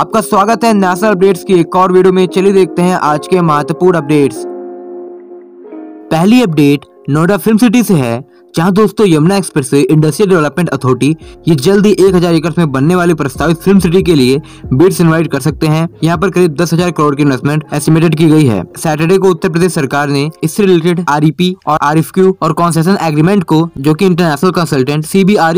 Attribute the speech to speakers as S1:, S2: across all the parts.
S1: आपका स्वागत है नेशनल अपडेट्स की एक और वीडियो में चलिए देखते हैं आज के महत्वपूर्ण अपडेट्स पहली अपडेट नोएडा फिल्म सिटी से है जहां दोस्तों Yamuna express way industrial development authority ये जल्द ही एक हजार एकड़ में बनने वाली प्रस्तावित फिल्म सिटी के लिए बिड्स इन्वाइट कर सकते हैं यहाँ पर करीब दस हजार करोड़ की इन्वेस्टमेंट एस्टिमेटेड की गई है सैटरडे को उत्तर प्रदेश सरकार ने इससे रिलेटेड आर e और आर और कॉन्सेशन एग्रीमेंट को जो की इंटरनेशनल कंसल्टेंट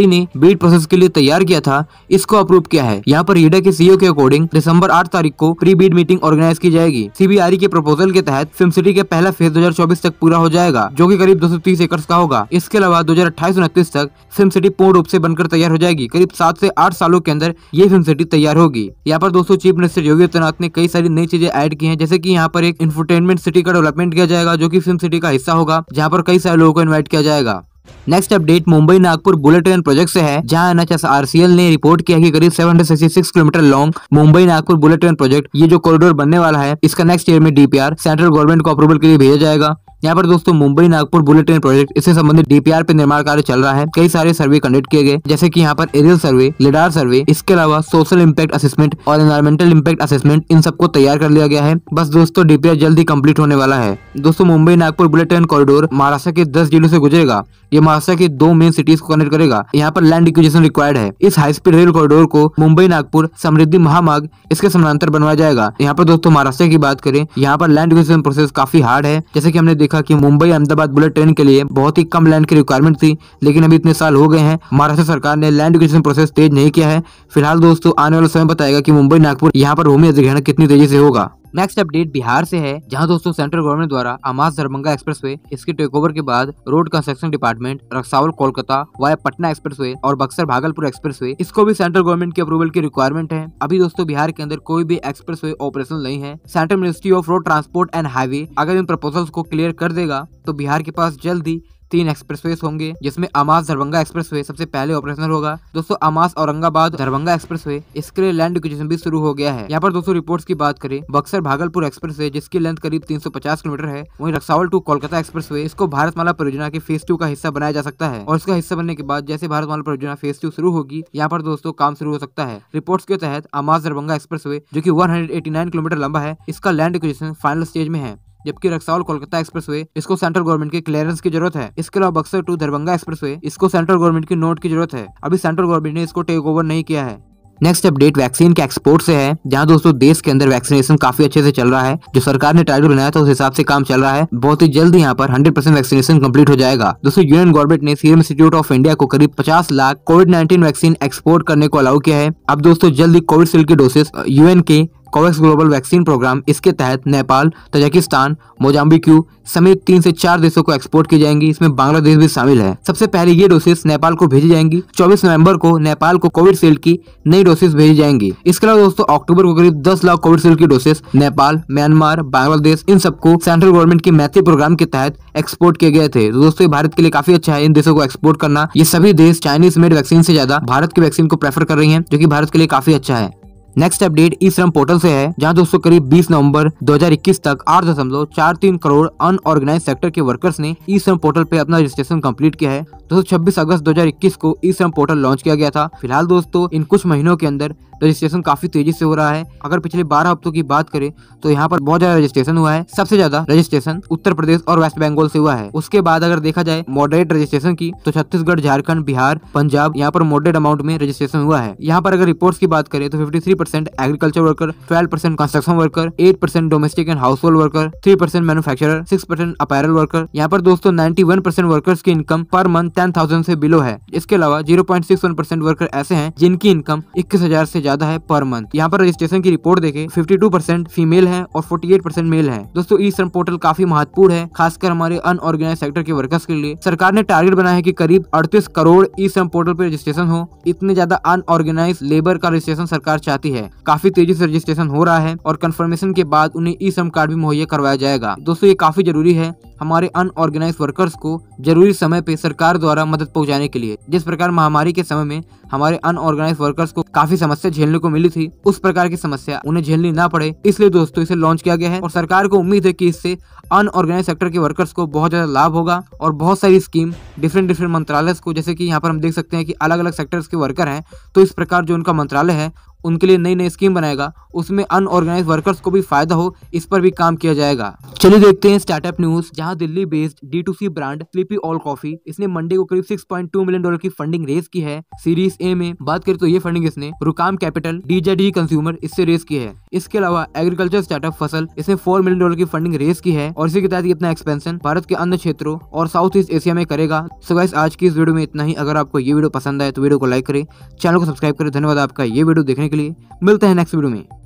S1: ई ने बीड प्रोसेस के लिए तैयार किया था इसको अप्रूव किया है यहाँ पर ईडा के सीईओ e के अकॉर्डिंग दिसंबर आठ तारीख को प्री बीड मीटिंग ऑर्गेनाइज की जाएगी सीबीआरई e के प्रपोजल के तहत फिल्म सिटी के पहला फेज चौबीस तक पूरा हो जाएगा जो की करीब 230 एकड़ का होगा इसके अलावा दो हजार तक फिल्म सिटी पूर्ण रूप से बनकर तैयार हो जाएगी करीब सात से आठ सालों के अंदर ये फिल्म सिटी तैयार होगी यहाँ पर दोस्तों चीफ मिनिस्टर योगी आदित्यनाथ ने कई सारी नई चीजें ऐड की हैं जैसे कि यहाँ पर एक इंफरटेनमेंट सिटी का डेवलपमेंट किया जाएगा जो कि फिल्म सिटी का हिस्सा होगा जहाँ पर कई सारे लोगों को इन्वाइट किया जाएगा next update Mumbai Nagpur bullet train project से है जहां एनएचएसआरसीएल ने रिपोर्ट किया कि करीब 766 kilometre long Mumbai Nagpur bullet train project ये जो कॉरिडोर बनने वाला है इसका नेक्स्ट ईयर में डीपीआर सेंट्रल गवर्नमेंट को अप्रूवल के लिए भेजा जाएगा यहाँ पर दोस्तों Mumbai Nagpur bullet train project इससे संबंधित डीपीआर पे निर्माण कार्य चल रहा है कई सारे सर्वे कंडक्ट किए गए जैसे कि यहाँ पर एरियल सर्वे लिडार सर्वे इसके अलावा सोशल इम्पैक्ट असेसमेंट और एनवायरमेंटल इम्पैक्ट असेसमेंट इन सबको तैयार कर लिया गया है बस दोस्तों डीपीआर जल्द ही कम्प्लीट होने वाला है दोस्तों Mumbai Nagpur bullet train corridor Maharashtra के दस जिलों से गुजरेगा ये महाराष्ट्र के दो मेन सिटीज को कनेक्ट करेगा यहाँ पर लैंड इक्विजेशन रिक्वायर्ड है इस हाई स्पीड रेल कॉरिडोर को मुंबई नागपुर समृद्धि महामार्ग इसके समानांतर बनवाया जाएगा यहाँ पर दोस्तों महाराष्ट्र की बात करें यहाँ पर लैंड इक्विजेशन प्रोसेस काफी हार्ड है जैसे की हमने देखा कि मुंबई अहमदाबाद बुलेट ट्रेन के लिए बहुत ही कम लैंड की रिक्वायरमेंट थी लेकिन अभी इतने साल हो गए हैं महाराष्ट्र सरकार ने लैंड एजुकेशन प्रोसेस तेज नहीं किया है फिलहाल दोस्तों आने वाले समय बताएगा की मुंबई नागपुर यहाँ पर भूमि अधिग्रहण कितनी तेजी से होगा नेक्स्ट अपडेट बिहार से है जहां दोस्तों सेंट्रल गवर्नमेंट द्वारा आमास दरभंगा एक्सप्रेस वे इसके ओवर के बाद road construction department Raxaul Kolkata via Patna express way और बक्सर भागलपुर एक्सप्रेस वे इसको भी सेंट्रल गवर्नमेंट के अप्रूवल की रिक्वायरमेंट है अभी दोस्तों बिहार के अंदर कोई भी एक्सप्रेस वे ऑपरेशन नहीं है central ministry of road transport and highway अगर इन प्रपोजल्स को क्लियर कर देगा तो बिहार के पास जल्द ही तीन एक्सप्रेसवेज होंगे जिसमें अमास दरभंगा वे सबसे पहले ऑपरेशनल होगा दोस्तों अमास औरंगाबाद दरभंगा वे इसके लिए लैंड एजुकेशन भी शुरू हो गया है यहाँ पर दोस्तों रिपोर्ट की बात करें बक्सर भागलपुर वे जिसकी लेंथ करीब तीन किलोमीटर है वही रक्सावल टू कोलकाता वे इसको भारतमाला परियोजना के फेज टू का हिस्सा बनाया जा सकता है और इसका हिस्सा बनने के बाद जैसे भारतमाला परियोजना फेज टू शुरू होगी यहाँ पर दोस्तों काम शुरू हो सकता है रिपोर्ट्स के तहत अमास दरभंगा वे जो की 189 किलोमीटर लंबा है इसका लैंड एक्विजिशन फाइनल स्टेज में है जबकि रक्सावल कोलकाता वे इसको सेंट्रल गवर्नमेंट के क्लियरेंस की जरूरत है इसके अलावा बक्सर टू दरभंगा वे इसको सेंट्रल गवर्नमेंट की नोट की जरूरत है अभी सेंट्रल गवर्नमेंट ने इसको टेक ओवर नहीं किया है नेक्स्ट अपडेट वैक्सीन के एक्सपोर्ट से है जहां दोस्तों देश के अंदर वैक्सीनेशन काफी अच्छे से चल रहा है जो सरकार ने टारगेट बनाया था उस हिसाब से काम चल रहा है बहुत ही जल्द यहाँ पर 100 परसेंट वैक्सीनेशन कंप्लीट हो जाएगा दोस्तों यूनियन गवर्नमेंट ने सीरम इंस्टीट्यूट ऑफ इंडिया को करीब पचास lakh covid nineteen vaccine export करने को अलाउ किया है अब दोस्तों जल्द ही uh, के की डोसेस यूएन के कोवैक्स ग्लोबल वैक्सीन प्रोग्राम इसके तहत नेपाल तजाकिस्तान मोजाम्बिक्यू समेत तीन से चार देशों को एक्सपोर्ट की जाएंगी इसमें बांग्लादेश भी शामिल है सबसे पहले ये डोसेस नेपाल को भेजी जाएंगी 24 नवंबर को नेपाल को कोविडशील्ड की नई डोसेस भेजी जाएंगी इसके अलावा दोस्तों अक्टूबर को करीब 10 लाख कोविडशील्ड की डोसेस नेपाल म्यांमार बांग्लादेश इन सबको सेंट्रल गवर्नमेंट की मैत्री प्रोग्राम के तहत एक्सपोर्ट किए गए थे तो दोस्तों भारत के लिए काफी अच्छा है इन देशों को एक्सपोर्ट करना ये सभी देश चाइनीज मेड वैक्सीन से ज्यादा भारत की वैक्सीन को प्रेफर कर रही है जो की भारत के लिए काफी अच्छा है नेक्स्ट अपडेट ई श्रम पोर्टल से है जहां दोस्तों करीब 20 नवंबर 2021 तक आठ दशमलव चार तीन करोड़ अनऑर्गेनाइज सेक्टर के वर्कर्स ने ई श्रम पोर्टल पे अपना रजिस्ट्रेशन कंप्लीट किया है दोस्तों 26 अगस्त 2021 को ई श्रम पोर्टल लॉन्च किया गया था फिलहाल दोस्तों इन कुछ महीनों के अंदर रजिस्ट्रेशन काफी तेजी से हो रहा है अगर पिछले बारह हफ्तों की बात करें तो यहाँ पर बहुत ज्यादा रजिस्ट्रेशन हुआ है सबसे ज्यादा रजिस्ट्रेशन उत्तर प्रदेश और वेस्ट बंगाल से हुआ है उसके बाद अगर देखा जाए मॉडरेट रजिस्ट्रेशन की तो छत्तीसगढ़ झारखंड बिहार पंजाब यहाँ पर मॉडरेट अमाउंट में रजिस्ट्रेशन हुआ है यहाँ पर अगर रिपोर्ट की बात करें तो fifty percent agriculture worker twelve percent construction worker eight percent domestic and house worker three percent manufacture six percent apparel worker यहाँ पर दोस्तों वन परसेंट वर्कर्स की income per month ten thousand से बिलो है इसके अलावा zero point six one percent worker ऐसे हैं जिनकी इनकम इक्कीस हजार से ज्यादा है पर मंथ यहाँ पर रजिस्ट्रेशन की रिपोर्ट देखे फिफ्टी फीमेल है और फोर्टी मेल है दोस्तों ई श्रम पोर्टल काफी महत्वपूर्ण है खासकर हमारे अनऑर्गेनाइज सेक्टर के वर्कर्स के लिए सरकार ने टारगेट बनाया है की करीब अड़तीस करोड़ ई श्रम पोर्टल पर रजिस्ट्रेशन हो इतने ज्यादा अनऑर्गेनाइज लेबर का रजिस्ट्रेशन सरकार चाहती है काफी तेजी से रजिस्ट्रेशन हो रहा है और कंफर्मेशन के बाद उन्हें ई श्रम कार्ड भी मुहैया करवाया जाएगा दोस्तों ये काफी जरूरी है हमारे अनऑर्गेनाइज वर्कर्स को जरूरी समय पे सरकार द्वारा मदद पहुंचाने के लिए जिस प्रकार महामारी के समय में हमारे अनऑर्गेनाइज वर्कर्स को काफी समस्या झेलने को मिली थी उस प्रकार की समस्या उन्हें झेलनी ना पड़े इसलिए दोस्तों इसे लॉन्च किया गया है और सरकार को उम्मीद है की इससे अनऑर्गेनाइज सेक्टर के वर्कर्स को बहुत ज्यादा लाभ होगा और बहुत सारी स्कीम डिफरेंट डिफरेंट मंत्रालय को जैसे की यहाँ पर हम देख सकते हैं की अलग अलग सेक्टर्स के वर्कर है तो इस प्रकार जो उनका मंत्रालय है उनके लिए नई नई स्कीम बनाएगा उसमें अनऑर्गेनाइज वर्कर्स को भी फायदा हो इस पर भी काम किया जाएगा चलिए देखते हैं स्टार्टअप न्यूज जहां Delhi based D to C brand Sleepy Owl coffee इसने मंडे को करीब 6.2 मिलियन डॉलर की फंडिंग रेस की है सीरीज ए में बात करें तो ये फंडिंग इसने रुकाम कैपिटल डीजेडी कंज्यूमर इससे रेस की है इसके अलावा एग्रीकल्चर स्टार्टअप फसल इसने फोर मिलियन डॉलर की फंडिंग रेस की है और इसी के तहत इतना एक्सपेंशन भारत के अन्य क्षेत्रों और साउथ ईस्ट एशिया में करेगा सो गाइस आज की इस वीडियो में इतना ही अगर आपको ये वीडियो पसंद आए तो वीडियो को लाइक करें चैनल को सब्सक्राइब करें धन्यवाद आपका ये वीडियो देखने के लिए मिलते हैं नेक्स्ट वीडियो में